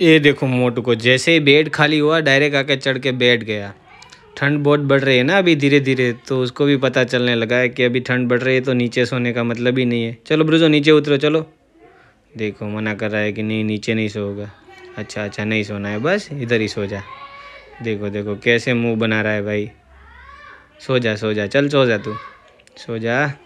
ये देखो मोटू को जैसे ही बेड खाली हुआ डायरेक्ट आके चढ़ के बैठ गया ठंड बहुत बढ़ रही है ना अभी धीरे धीरे तो उसको भी पता चलने लगा है कि अभी ठंड बढ़ रही है तो नीचे सोने का मतलब ही नहीं है चलो ब्रुजो नीचे उतरो चलो देखो मना कर रहा है कि नहीं नीचे नहीं सोगा अच्छा अच्छा नहीं सोना है बस इधर ही सो जा देखो देखो कैसे मुँह बना रहा है भाई सो जा सो जा चल सो जा तू सो जा